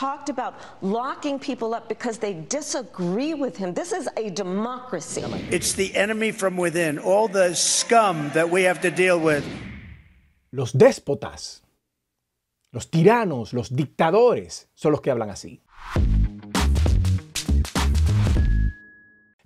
talked about locking people up because they disagree with him. This is a democracy. It's the enemy from within, all the scum that we have to deal with. Los déspotas, los tiranos, los dictadores son los que hablan así.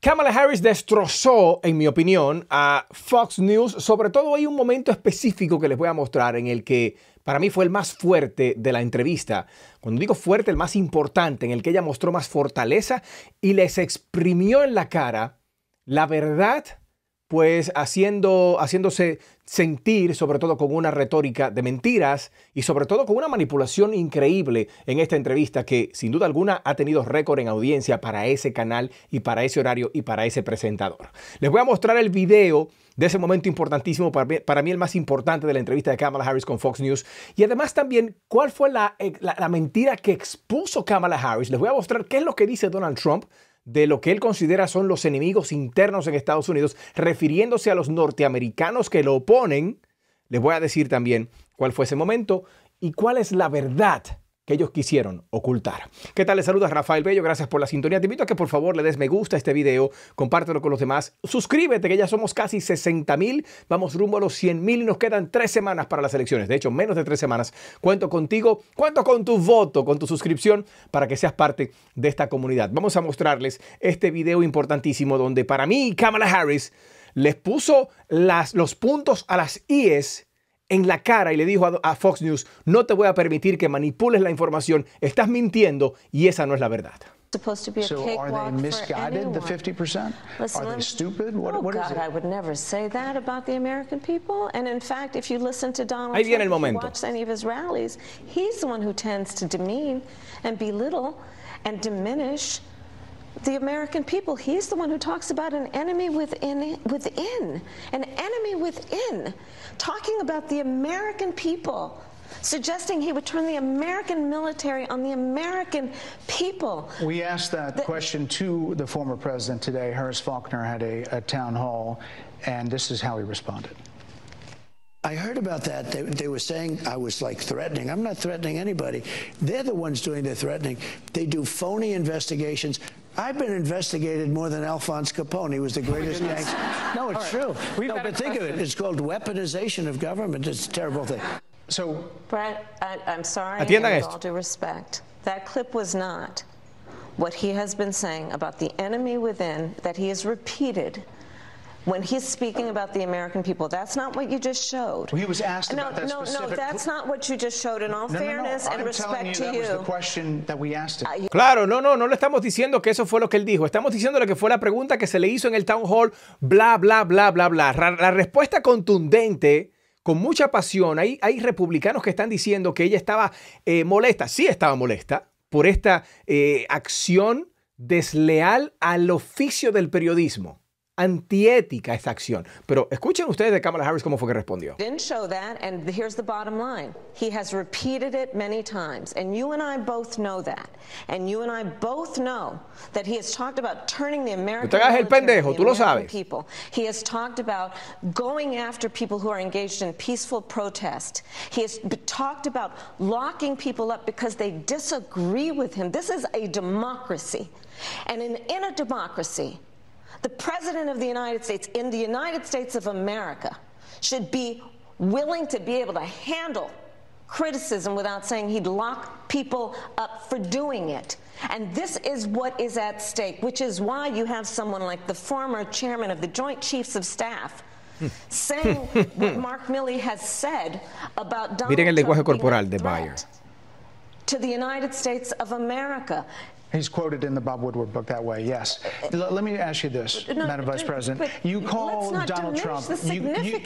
Kamala Harris destrozó, en mi opinión, a Fox News. Sobre todo hay un momento específico que les voy a mostrar en el que para mí fue el más fuerte de la entrevista. Cuando digo fuerte, el más importante, en el que ella mostró más fortaleza y les exprimió en la cara la verdad pues haciendo, haciéndose sentir, sobre todo con una retórica de mentiras y sobre todo con una manipulación increíble en esta entrevista que sin duda alguna ha tenido récord en audiencia para ese canal y para ese horario y para ese presentador. Les voy a mostrar el video de ese momento importantísimo, para mí, para mí el más importante de la entrevista de Kamala Harris con Fox News. Y además también cuál fue la eh, mentira que expuso Kamala Harris. Les voy a mostrar qué es lo que dice Donald Trump de lo que él considera son los enemigos internos en Estados Unidos, refiriéndose a los norteamericanos que lo oponen, les voy a decir también cuál fue ese momento y cuál es la verdad que ellos quisieron ocultar. ¿Qué tal? Les saluda Rafael Bello, gracias por la sintonía. Te invito a que por favor le des me gusta a este video, compártelo con los demás, suscríbete que ya somos casi 60 mil, vamos rumbo a los 100 mil y nos quedan tres semanas para las elecciones, de hecho menos de tres semanas. Cuento contigo, cuento con tu voto, con tu suscripción para que seas parte de esta comunidad. Vamos a mostrarles este video importantísimo donde para mí Kamala Harris les puso las, los puntos a las IES en la cara y le dijo a, a Fox News, no te voy a permitir que manipules la información, estás mintiendo y esa no es la verdad. supposed to be a so are they misguided the 50 percent are they stupid what, oh what God, is it? I would never say that about the American people and in fact if you listen to Donald Trump, if you watch any of his rallies he's the one who tends to demean and belittle and diminish the American people. He's the one who talks about an enemy within, within, an enemy within, talking about the American people, suggesting he would turn the American military on the American people. We asked that the, question to the former president today. Harris Faulkner had a, a town hall, and this is how he responded. I heard about that. They, they, were saying I was like threatening. I'm not threatening anybody. They're the ones doing the threatening. They do phony investigations. I've been investigated more than Alphonse Capone. He was the greatest oh gangster. No, it's right. true. We've no, but think question. of it. It's called weaponization of government. It's a terrible thing. So, Brett, I, am sorry. With esto. all due respect, that clip was not what he has been saying about the enemy within that he has repeated when he's speaking about the American people. That's not what you just showed. he was asked no, about that no, specific... No, that's not what you just showed. In all no, fairness no, no. and respect you, to you. claro, no, no, no le estamos diciendo que eso fue lo que él dijo. Estamos diciendo lo que fue la pregunta que se le hizo en el town hall, bla, bla, bla, bla, bla. La, respuesta contundente con mucha pasión. Hay, republicanos que están diciendo que ella estaba eh, molesta, sí estaba molesta, por esta eh, acción desleal al oficio del periodismo antiética esa acción. Pero escuchen ustedes de Kamala Harris cómo fue que respondió. Didn't show that and here's the bottom line. He has repeated it many times and you and I both know that. And you and I both know that he has talked about turning the American el pendejo, tú lo sabes. People. He has talked about going after people who are engaged in peaceful protest. He has talked about locking people up because they disagree with him. This is a democracy. And in a democracy, The President of the United States in the United States of America should be willing to be able to handle criticism without saying he'd lock people up for doing it. And this is what is at stake, which is why you have someone like the former chairman of the Joint Chiefs of Staff. saying what Mark Milley has said about Donald Miren el lenguaje corporal de Bayer. to the United States of America. He's quoted in the Bob Woodward book that way, yes. Uh, let me ask you this, no, Madam Vice President. You call Donald Trump. you,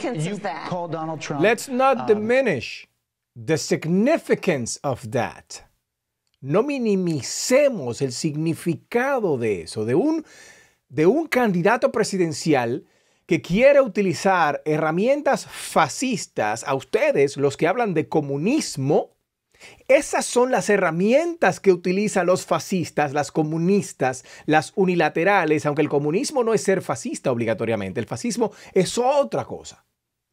Donald Trump. Let's not um, diminish the significance of that. No minimicemos el significado de eso, de un, de un candidato presidencial que quiere utilizar herramientas fascistas a ustedes, los que hablan de comunismo esas son las herramientas que utilizan los fascistas, las comunistas, las unilaterales, aunque el comunismo no es ser fascista obligatoriamente, el fascismo es otra cosa.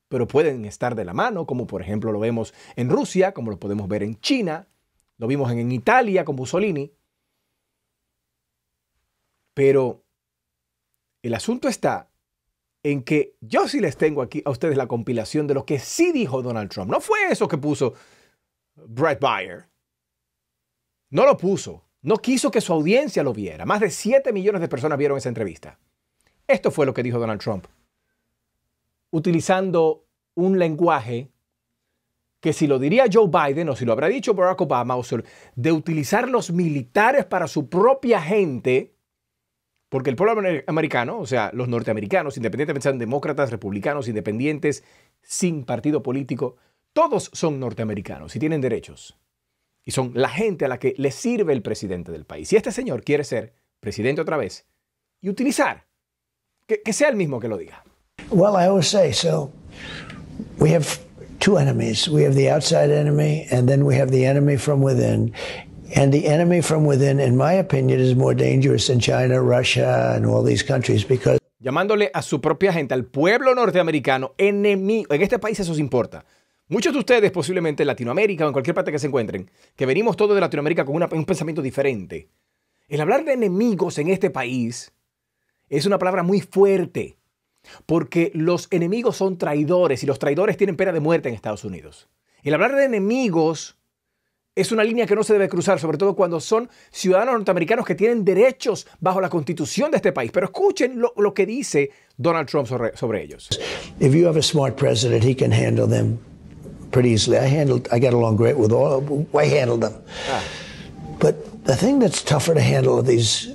Pero pueden estar de la mano, como por ejemplo lo vemos en Rusia, como lo podemos ver en China, lo vimos en Italia con Mussolini. Pero el asunto está en que yo sí les tengo aquí a ustedes la compilación de lo que sí dijo Donald Trump. No fue eso que puso Brett Bayer. No lo puso. No quiso que su audiencia lo viera. Más de 7 millones de personas vieron esa entrevista. Esto fue lo que dijo Donald Trump. Utilizando un lenguaje que si lo diría Joe Biden o si lo habrá dicho Barack Obama de utilizar los militares para su propia gente, porque el pueblo americano, o sea, los norteamericanos, independientemente sean demócratas, republicanos, independientes, sin partido político, todos son norteamericanos y tienen derechos. Y son la gente a la que le sirve el presidente del país. Y este señor quiere ser presidente otra vez y utilizar, que, que sea el mismo que lo diga. Well, I always say, so we have two enemies. We have the outside enemy, and then we have the enemy from within. And the enemy from within, in my opinion, is more dangerous than China, Russia, and all these countries because. Llamándole a su propia gente, al pueblo norteamericano, enemigo. En este país eso importa. Muchos de ustedes, posiblemente en Latinoamérica o en cualquier parte que se encuentren, que venimos todos de Latinoamérica con un pensamiento diferente. El hablar de enemigos en este país es una palabra muy fuerte, porque los enemigos son traidores y los traidores tienen pena de muerte en Estados Unidos. El hablar de enemigos es una línea que no se debe cruzar, sobre todo cuando son ciudadanos norteamericanos que tienen derechos bajo la constitución de este país. Pero escuchen lo, que dice Donald Trump sobre, ellos. pretty easily. I handled, I got along great with all, of I handled them. Ah. But the thing that's tougher to handle are these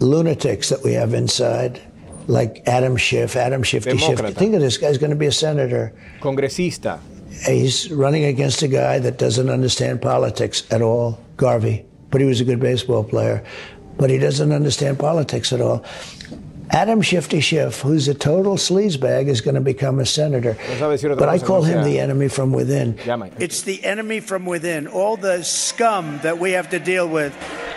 lunatics that we have inside, like Adam Schiff, Adam Schiff. Schiff. Think of this guy's going to be a senator. Congresista. He's running against a guy that doesn't understand politics at all, Garvey. But he was a good baseball player. But he doesn't understand politics at all. Adam Shifty Schiff, who's a total sleazebag, is going to become a senator. But I call him the enemy from within. It's the enemy from within. All the scum that we have to deal with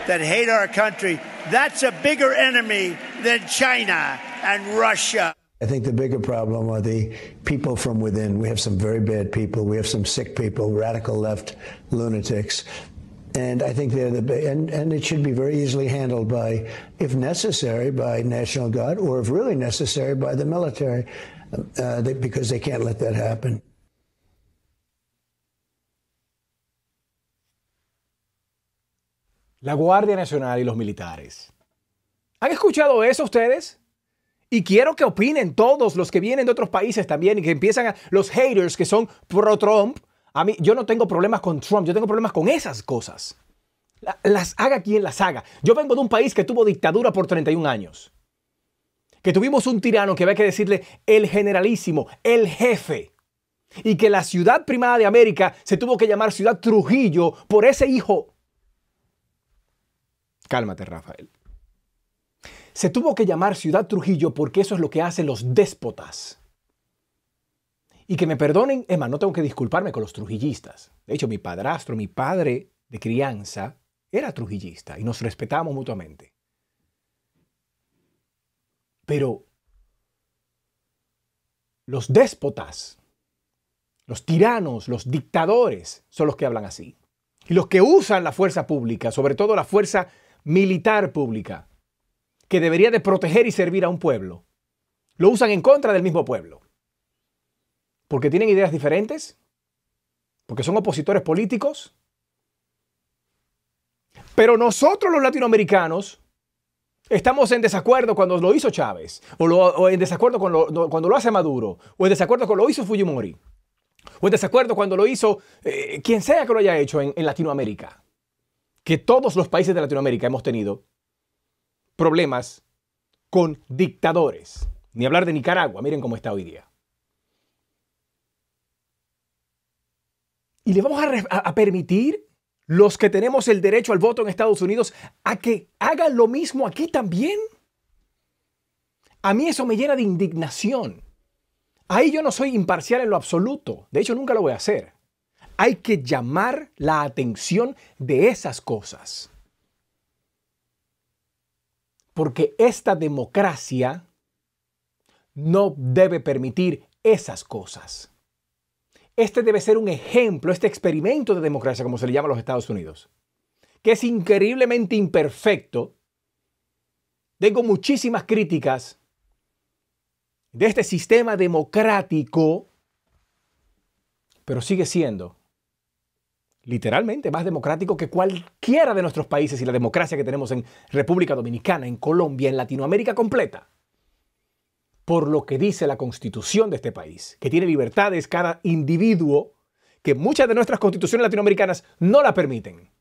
that hate our country, that's a bigger enemy than China and Russia. I think the bigger problem are the people from within. We have some very bad people. We have some sick people, radical left lunatics. and I think they're the and and it should be very easily handled by, if necessary, by National Guard, or if really necessary, by the military, uh, uh, they, because they can't let that happen. La Guardia Nacional y los militares. ¿Han escuchado eso ustedes? Y quiero que opinen todos los que vienen de otros países también y que empiezan a, los haters que son pro Trump a mí, yo no tengo problemas con Trump, yo tengo problemas con esas cosas. Las haga quien las haga. Yo vengo de un país que tuvo dictadura por 31 años. Que tuvimos un tirano que había que decirle el generalísimo, el jefe. Y que la ciudad primada de América se tuvo que llamar ciudad Trujillo por ese hijo. Cálmate, Rafael. Se tuvo que llamar ciudad Trujillo porque eso es lo que hacen los déspotas. Y que me perdonen, es más, no tengo que disculparme con los trujillistas. De hecho, mi padrastro, mi padre de crianza, era trujillista y nos respetamos mutuamente. Pero los déspotas, los tiranos, los dictadores son los que hablan así. Y los que usan la fuerza pública, sobre todo la fuerza militar pública, que debería de proteger y servir a un pueblo, lo usan en contra del mismo pueblo porque tienen ideas diferentes, porque son opositores políticos. Pero nosotros los latinoamericanos estamos en desacuerdo cuando lo hizo Chávez, o, en desacuerdo cuando lo, hace Maduro, o en desacuerdo cuando lo hizo Fujimori, o en desacuerdo cuando lo hizo eh, quien sea que lo haya hecho en Latinoamérica. Que todos los países de Latinoamérica hemos tenido problemas con dictadores. Ni hablar de Nicaragua, miren cómo está hoy día. Y le vamos a, permitir los que tenemos el derecho al voto en Estados Unidos a que hagan lo mismo aquí también. A mí eso me llena de indignación. Ahí yo no soy imparcial en lo absoluto. De hecho, nunca lo voy a hacer. Hay que llamar la atención de esas cosas. Porque esta democracia no debe permitir esas cosas. Este debe ser un ejemplo, este experimento de democracia, como se le llama a los Estados Unidos, que es increíblemente imperfecto. Tengo muchísimas críticas de este sistema democrático, pero sigue siendo literalmente más democrático que cualquiera de nuestros países y la democracia que tenemos en República Dominicana, en Colombia, en Latinoamérica completa por lo que dice la constitución de este país, que tiene libertades cada individuo que muchas de nuestras constituciones latinoamericanas no la permiten.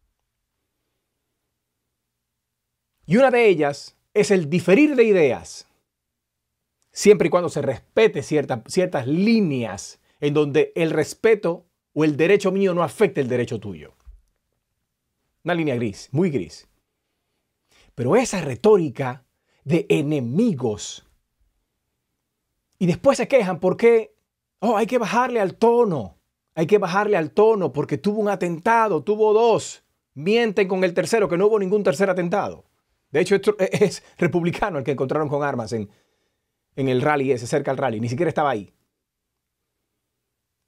Y una de ellas es el diferir de ideas, siempre y cuando se respete ciertas líneas en donde el respeto o el derecho mío no afecte el derecho tuyo. Una línea gris, muy gris. Pero esa retórica de enemigos y después se quejan porque, oh, hay que bajarle al tono, hay que bajarle al tono porque tuvo un atentado, tuvo dos. Mienten con el tercero, que no hubo ningún tercer atentado. De hecho, e-, es republicano el que encontraron con armas en, el rally ese, cerca al rally, ni siquiera estaba ahí.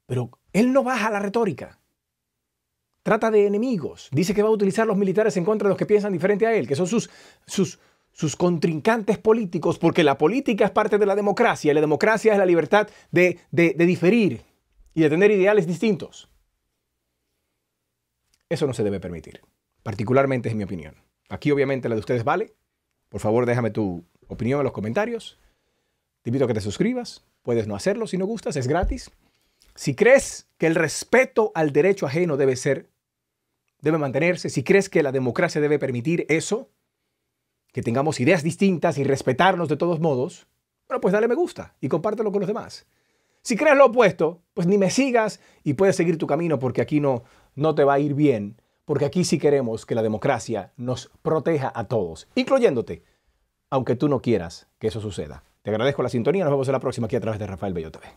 Pero él no baja la retórica. Trata de enemigos. Dice que va a utilizar los militares en contra de los que piensan diferente a él, que son sus, sus, sus contrincantes políticos, porque la política es parte de la democracia y la democracia es la libertad de, de diferir y de tener ideales distintos. Eso no se debe permitir, particularmente es mi opinión. Aquí obviamente la de ustedes vale. Por favor, déjame tu opinión en los comentarios. Te invito a que te suscribas. Puedes no hacerlo si no gustas, es gratis. Si crees que el respeto al derecho ajeno debe ser, debe mantenerse, si crees que la democracia debe permitir eso, que tengamos ideas distintas y respetarnos de todos modos, bueno, pues dale me gusta y compártelo con los demás. Si crees lo opuesto, pues ni me sigas y puedes seguir tu camino porque aquí no, no te va a ir bien, porque aquí sí queremos que la democracia nos proteja a todos, incluyéndote, aunque tú no quieras que eso suceda. Te agradezco la sintonía, nos vemos en la próxima aquí a través de Rafael Bello TV.